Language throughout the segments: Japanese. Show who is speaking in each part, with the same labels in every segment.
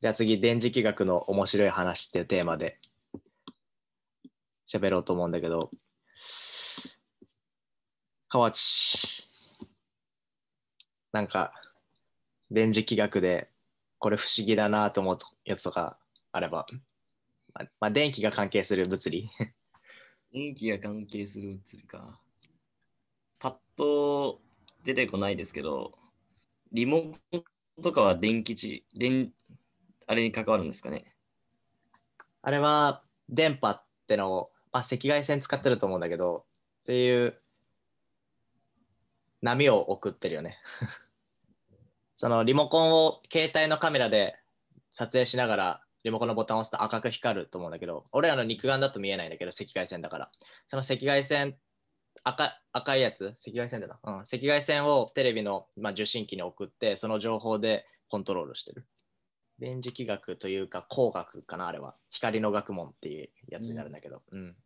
Speaker 1: じゃあ次、電磁気学の面白い話っていうテーマで喋ろうと思うんだけど、河内、なんか、電磁気学でこれ不思議だなと思うやつとかあれば、まあ、まあ、電気が関係する物理電気が関係する物理か。パッと出てこないですけど、リモコンとかは電気値、電あれに関わるんですかねあれは電波ってのを、まあ、赤外線使ってると思うんだけどそういう波を送ってるよね そのリモコンを携帯のカメラで撮影しながらリモコンのボタンを押すと赤く光ると思うんだけど俺らの肉眼だと見えないんだけど赤外線だからその赤外線赤赤いやつ赤外線だな、うん、赤外線をテレビの、まあ、受信機に送ってその情報でコントロールしてる電磁気学というか光学かなあれは光の学問っていうやつになるんだけど、うん、うん、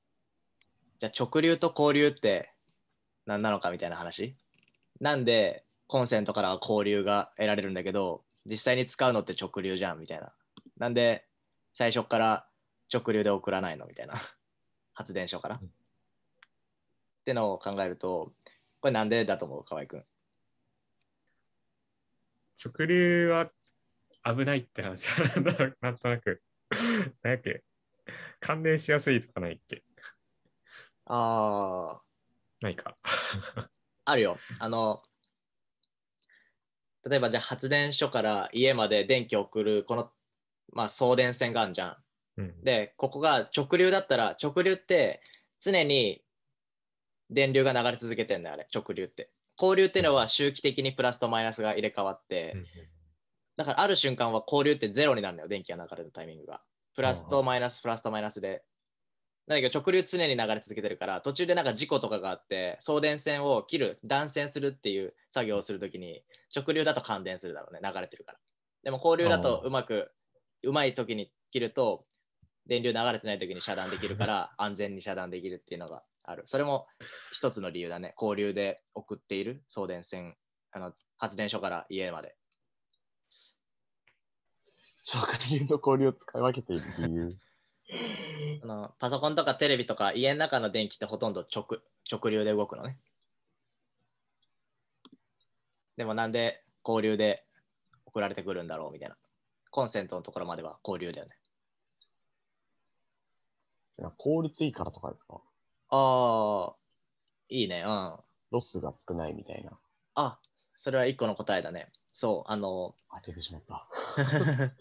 Speaker 1: じゃあ直流と交流って何なのかみたいな話なんでコンセントからは交流が得られるんだけど実際に使うのって直流じゃんみたいななんで最初から直流で送らないのみたいな 発電所から、うん、ってのを考えるとこれなんでだと思う河合くん直流は危ないって話は なんとなく何やっけ関連しやすいとかないっけああ。ないか。あるよ。あの、例えばじゃあ発電所から家まで電気を送るこの、まあ、送電線があるじゃん。うん、でここが直流だったら直流って常に電流が流れ続けてんだよあれ直流って。交流っていうのは周期的にプラスとマイナスが入れ替わって、うん、だからある瞬間は交流ってゼロになるのよ、電気が流れるタイミングが。プラスとマイナス、プラスとマイナスで。なんか直流常に流れ続けてるから、途中でなんか事故とかがあって、送電線を切る、断線するっていう作業をするときに、直流だと感電するだろうね、流れてるから。でも交流だとうまく、うまいときに切ると、電流流れてないときに遮断できるから、安全に遮断できるっていうのがある。それも一つの理由だね。交流で送っている送電線、あの発電所から家まで。紹介流と交流を使い分けている理由。そのパソコンとかテレビとか家の中の電気ってほとんど直直流で動くのね。でもなんで交流で送られてくるんだろうみたいな。コンセントのところまでは交流だよね。効率いいからとかですかああ、いいね。うん。ロスが少ないみたいな。あ、それは一個の答えだね。そう、あの、当ててしまった。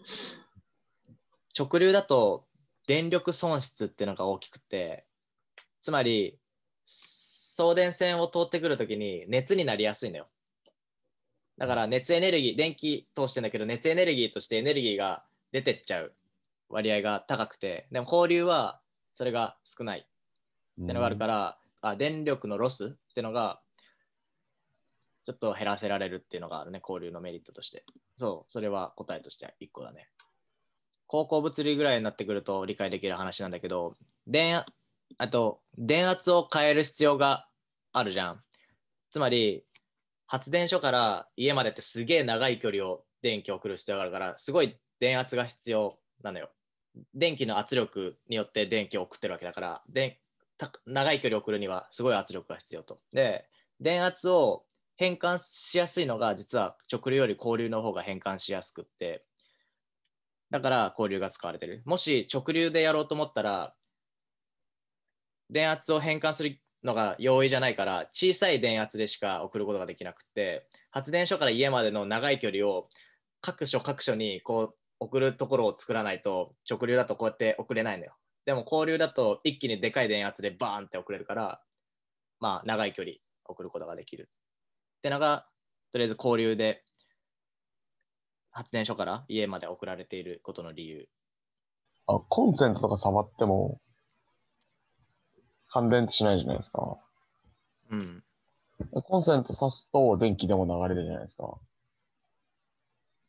Speaker 1: 直流だと電力損失っていうのが大きくて、つまり、送電線を通ってくるときに熱になりやすいのよ。だから熱エネルギー、電気通してんだけど、熱エネルギーとしてエネルギーが出てっちゃう割合が高くて、でも交流はそれが少ないってのがあるから、あ電力のロスってのがちょっと減らせられるっていうのがあるね、交流のメリットとして。そう、それは答えとして1個だね。高校物理ぐらいになってくると理解できる話なんだけど、電あと、電圧を変える必要があるじゃん。つまり、発電所から家までってすげえ長い距離を電気を送る必要があるから、すごい電圧が必要なのよ。電気の圧力によって電気を送ってるわけだから、で長い距離を送るにはすごい圧力が必要と。で、電圧を変換しやすいのが実は直流より交流の方が変換しやすくってだから交流が使われてるもし直流でやろうと思ったら電圧を変換するのが容易じゃないから小さい電圧でしか送ることができなくって発電所から家までの長い距離を各所各所にこう送るところを作らないと直流だとこうやって送れないのよでも交流だと一気にでかい電圧でバーンって送れるからまあ長い距離送ることができるってのが、とりあえず交流で発電所から家まで送られていることの理由。あ、コンセントとか触っても感電しないじゃないですか。うん。コンセント挿すと電気でも流れるじゃないですか。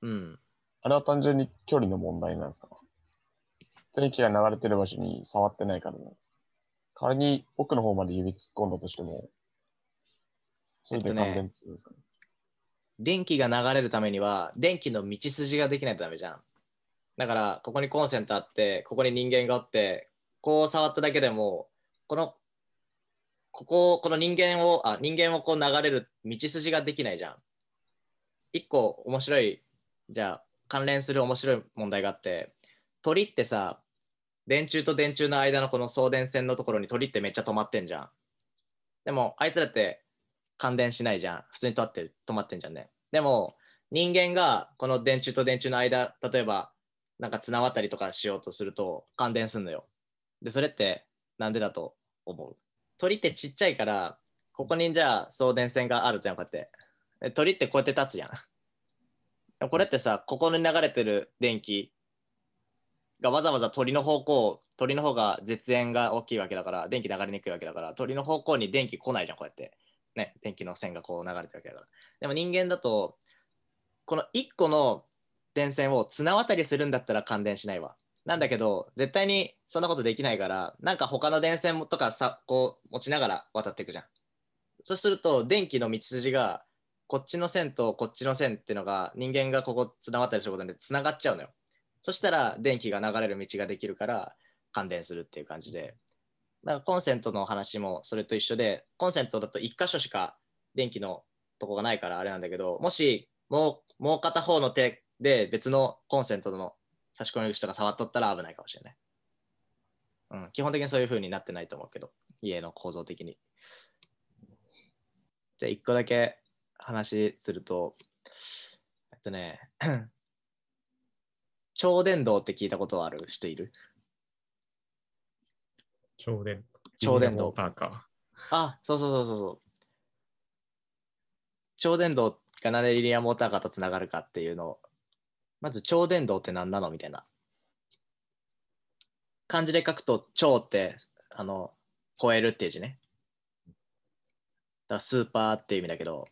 Speaker 1: うん。あれは単純に距離の問題なんですか電気が流れてる場所に触ってないからなんです仮に奥の方まで指突っ込んだとしても、えっとね、電気が流れるためには、電気の道筋ができないとダメじゃん。だから、ここにコンセントあって、ここに人間があって、こう触っただけでも、この、ここ、この人間を、あ、人間をこう流れる道筋ができないじゃん。一個面白い、じゃあ、関連する面白い問題があって、鳥ってさ、電柱と電柱の間のこの送電線のところに鳥ってめっちゃ止まってんじゃん。でも、あいつらって感電しないじゃん普通に止ってる止まってんじゃんねでも人間がこの電柱と電柱の間例えばなんか綱渡りとかしようとすると感電すんのよでそれってなんでだと思う鳥ってちっちゃいからここにじゃあ送電線があるじゃんこうやって鳥ってこうやって立つじゃんこれってさここに流れてる電気がわざわざ鳥の方向鳥の方が絶縁が大きいわけだから電気流れにくいわけだから鳥の方向に電気来ないじゃんこうやってね、電気の線がこう流れてるわけだから。でも人間だと、この1個の電線を綱渡りするんだったら感電しないわ。なんだけど、絶対にそんなことできないから、なんか他の電線とかさ、こう持ちながら渡っていくじゃん。そうすると、電気の道筋が、こっちの線とこっちの線っていうのが、人間がここ綱渡りすることで繋がっちゃうのよ。そしたら、電気が流れる道ができるから、感電するっていう感じで、だからコンセントの話もそれと一緒で、コンセントだと1箇所しか電気のとこがないからあれなんだけど、もしもうもう片方の手で別のコンセントの差し込み口とか触っとったら危ないかもしれない。うん、基本的にそういう風になってないと思うけど、家の構造的に。じゃあ1個だけ話すると、えっとね、超電導って聞いたことある人いる超電超電導。あ、そうそうそうそうそう。超電導がなんでリニアモーターカーとつながるかっていうのを、まず超電導って何なのみたいな。漢字で書くと超って、あの、超えるっていう字ね。だからスーパーっていう意味だけど、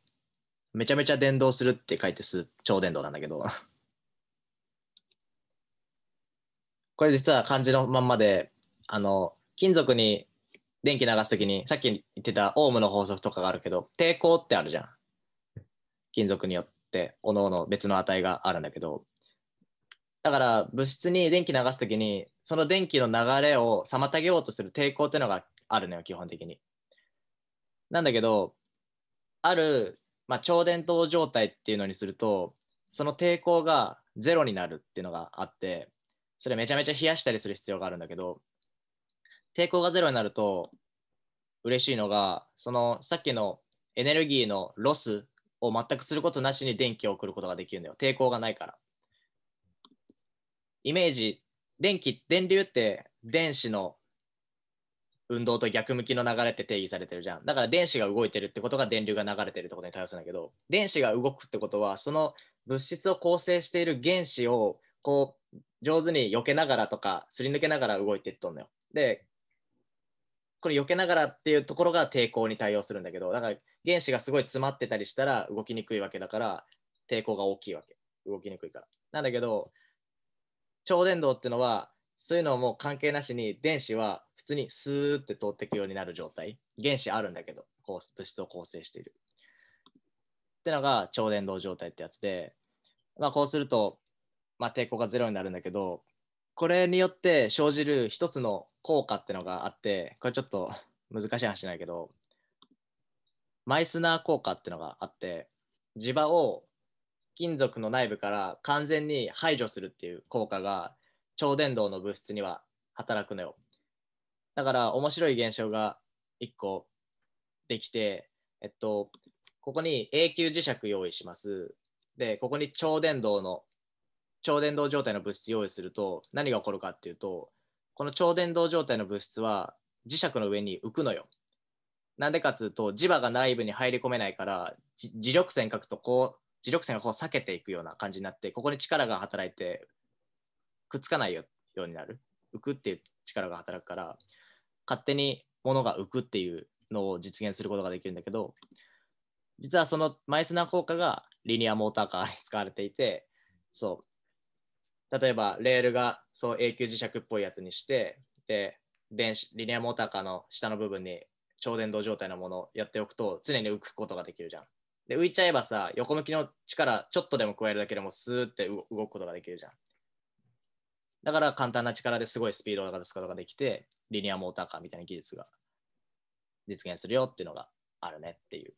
Speaker 1: めちゃめちゃ電導するって書いてす超電導なんだけど。これ実は漢字のまんまで、あの、金属に電気流すときに、さっき言ってたオームの法則とかがあるけど、抵抗ってあるじゃん。金属によって、おのの別の値があるんだけど。だから物質に電気流すときに、その電気の流れを妨げようとする抵抗っていうのがあるのよ、基本的に。なんだけど、ある、まあ、超伝導状態っていうのにすると、その抵抗がゼロになるっていうのがあって、それめちゃめちゃ冷やしたりする必要があるんだけど、抵抗がゼロになると嬉しいのがそのさっきのエネルギーのロスを全くすることなしに電気を送ることができるんだよ抵抗がないからイメージ電気電流って電子の運動と逆向きの流れって定義されてるじゃんだから電子が動いてるってことが電流が流れてるってことに対応するんだけど電子が動くってことはその物質を構成している原子をこう上手に避けながらとかすり抜けながら動いていっとんのよでこれ避けながらっていうところが抵抗に対応するんだけどだから原子がすごい詰まってたりしたら動きにくいわけだから抵抗が大きいわけ動きにくいからなんだけど超電導っていうのはそういうのも関係なしに電子は普通にスーって通っていくようになる状態原子あるんだけどこう物質を構成しているってのが超電導状態ってやつで、まあ、こうすると、まあ、抵抗がゼロになるんだけどこれによって生じる一つの効果ってのがあって、これちょっと難しい話ないけど、マイスナー効果ってのがあって、磁場を金属の内部から完全に排除するっていう効果が超伝導の物質には働くのよ。だから面白い現象が1個できて、えっと、ここに永久磁石用意します。で、ここに超伝導の、超伝導状態の物質用意すると何が起こるかっていうと、この超伝導状態の物質は磁石の上に浮くのよ。なんでかっつうと磁場が内部に入り込めないから磁力線書くとこう磁力線がこう避けていくような感じになってここに力が働いてくっつかないようになる浮くっていう力が働くから勝手に物が浮くっていうのを実現することができるんだけど実はそのマイスナー効果がリニアモーターカーに使われていてそう例えばレールがそう永久磁石っぽいやつにしてで電子リニアモーターカーの下の部分に超電導状態のものをやっておくと常に浮くことができるじゃん。で浮いちゃえばさ横向きの力ちょっとでも加えるだけでもスーって動くことができるじゃん。だから簡単な力ですごいスピードを出すことができてリニアモーターカーみたいな技術が実現するよっていうのがあるねっていう。